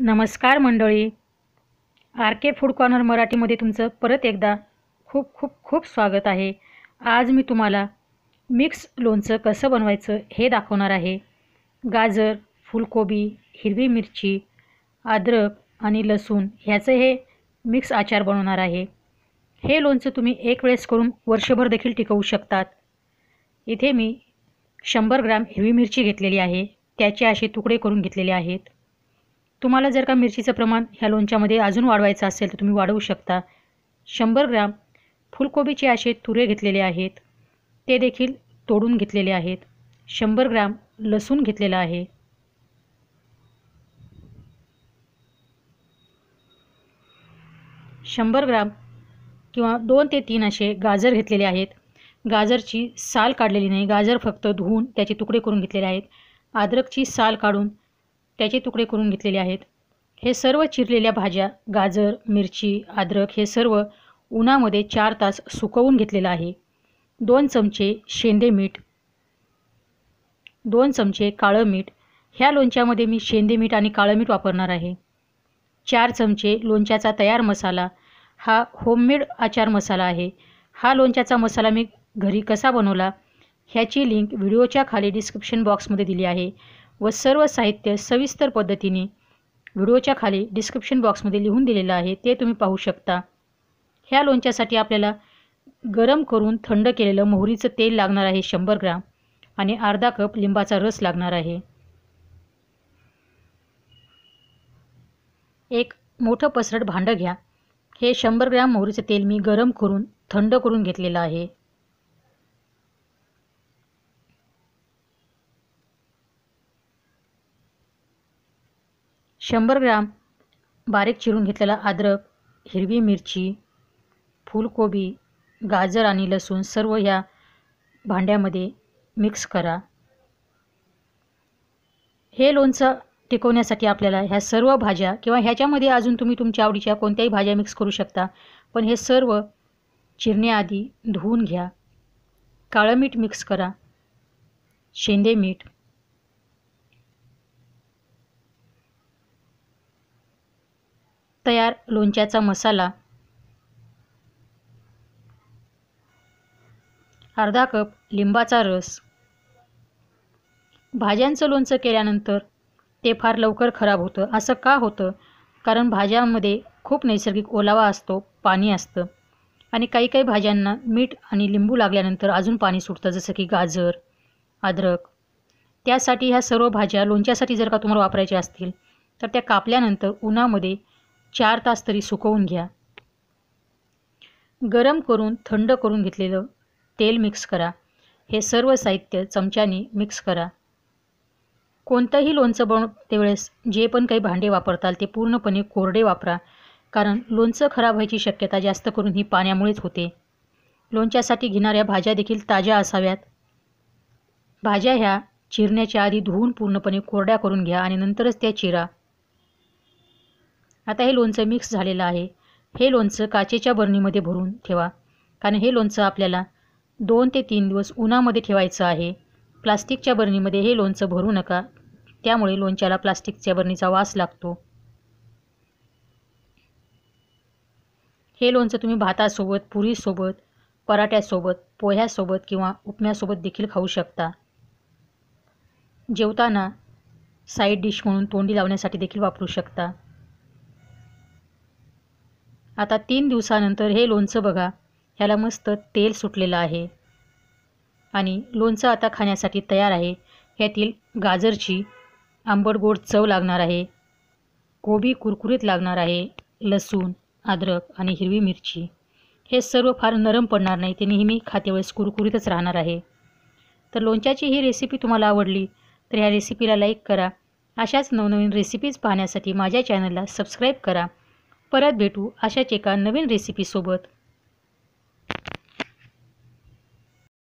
नमस्कार मंडळी आर के food corner मराठीमध्ये तुमचं परत एकदा खूप खूप खूप स्वागत आहे आज मी तुम्हाला मिक्स लोणचं कसं बनवायचं हे दाखवणार आहे गाजर फुलकोबी हिरवी मिरची अद्रक आणि लसूण ह्याचं हे मिक्स आचार बनवणार आहे हे लोणचं तुम्ही एक वेळेस करून वर्षभर देखील टिकवू शकतात इथे मी शंभर ग्रॅम हिरवी मिरची घेतलेली आहे त्याचे असे तुकडे करून घेतलेले आहेत तुम्हाला जर का मिरचीचं प्रमाण ह्या लोणच्यामध्ये अजून वाढवायचं असेल तर तुम्ही वाढवू शकता शंभर ग्रॅम फुलकोबीचे असे तुरे घेतलेले आहेत ते देखील तोडून घेतलेले आहेत शंभर ग्रॅम लसूण घेतलेलं आहे शंभर ग्रॅम किंवा दोन ते तीन असे गाजर घेतलेले आहेत गाजरची साल काढलेली नाही गाजर फक्त धुवून त्याचे तुकडे करून घेतलेले आहेत अद्रकची साल काढून त्याचे तुकडे करून घेतलेले आहेत हे सर्व चिरलेल्या भाज्या गाजर मिरची अद्रक हे सर्व उन्हामध्ये चार तास सुकवून घेतलेलं आहे दोन चमचे शेंदे मीठ दोन चमचे काळं मीठ ह्या लोणच्यामध्ये मी शेंदे मीठ आणि काळं मीठ वापरणार आहे चार चमचे लोणच्याचा तयार मसाला हा होममेड आचार मसाला आहे हा लोणच्याचा मसाला मी घरी कसा बनवला ह्याची लिंक व्हिडिओच्या खाली डिस्क्रिप्शन बॉक्समध्ये दिली आहे व सर्व साहित्य सविस्तर पद्धतीने व्हिडिओच्या खाली डिस्क्रिप्शन बॉक्समध्ये लिहून दिलेलं आहे ते तुम्ही पाहू शकता ह्या लोणच्यासाठी आपल्याला गरम करून थंड केलेलं मोहरीचं तेल लागणार आहे शंभर ग्राम आणि अर्धा कप लिंबाचा रस लागणार आहे एक मोठं पसरट भांडं घ्या हे शंभर ग्रॅम मोहरीचं तेल मी गरम करून थंड करून घेतलेलं आहे शंभर ग्राम बारीक चिरून घेतलेला अद्रक हिरवी मिरची फुलकोबी गाजर आणि लसूण सर्व ह्या भांड्यामध्ये मिक्स करा हे लोणचं टिकवण्यासाठी आपल्याला ह्या सर्व भाज्या किंवा ह्याच्यामध्ये अजून तुम्ही तुमच्या आवडीच्या कोणत्याही भाज्या मिक्स करू शकता पण हे सर्व चिरण्याआधी धुवून घ्या काळं मीठ मिक्स करा शेंदे मीठ तयार लोणच्याचा मसाला अर्धा कप लिंबाचा रस भाज्यांचं लोणचं केल्यानंतर ते फार लवकर खराब होतं असं का होतं कारण भाज्यांमध्ये खूप नैसर्गिक ओलावा असतो पाणी असतं आणि काही काही भाज्यांना मीठ आणि लिंबू लागल्यानंतर अजून पाणी सुटतं जसं की गाजर अद्रक त्यासाठी ह्या सर्व भाज्या लोणच्यासाठी जर का तुम्हाला वापरायच्या असतील तर त्या कापल्यानंतर उन्हामध्ये चार तास तरी सुकवून घ्या गरम करून थंड करून घेतलेलं तेल मिक्स करा हे सर्व साहित्य चमच्याने मिक्स करा कोणतंही लोणचं बनवते वेळेस जे पण काही भांडे वापरताल ते पूर्णपणे कोरडे वापरा कारण लोणचं खराब व्हायची शक्यता जास्त करून ही पाण्यामुळेच होते लोणच्यासाठी घेणाऱ्या भाज्या देखील ताज्या असाव्यात भाज्या ह्या चिरण्याच्या आधी धुवून पूर्णपणे कोरड्या करून घ्या आणि नंतरच त्या चिरा आता हे लोणचं मिक्स झालेलं आहे हे लोणचं काचेच्या बरणीमध्ये भरून ठेवा कारण हे लोणचं आपल्याला दोन ते तीन दिवस उन्हामध्ये ठेवायचं आहे प्लास्टिकच्या बरणीमध्ये हे लोणचं भरू नका त्यामुळे लोणच्याला प्लास्टिकच्या बरणीचा वास लागतो हे लोणचं तुम्ही भातासोबत पुरीसोबत पराठ्यासोबत पोह्यासोबत किंवा उपम्यासोबत देखील खाऊ शकता जेवताना साईड डिश म्हणून तोंडी लावण्यासाठी देखील वापरू शकता आता तीन दिवसानंतर हे लोणचं बघा ह्याला मस्त तेल सुटलेलं आहे आणि लोणचं आता खाण्यासाठी तयार आहे ह्यातील गाजरची आंबट गोड चव लागणार आहे कोबी कुरकुरीत लागणार आहे लसूण अद्रक आणि हिरवी मिरची हे सर्व फार नरम पडणार नाही ते नेहमी खातेवेळेस कुरकुरीतच राहणार आहे तर लोणच्याची ही रेसिपी तुम्हाला आवडली तर ह्या रेसिपीला लाईक करा अशाच नवनवीन रेसिपीज पाहण्यासाठी माझ्या चॅनलला सबस्क्राईब करा परत भेटू अशाच एका नवीन रेसिपीसोबत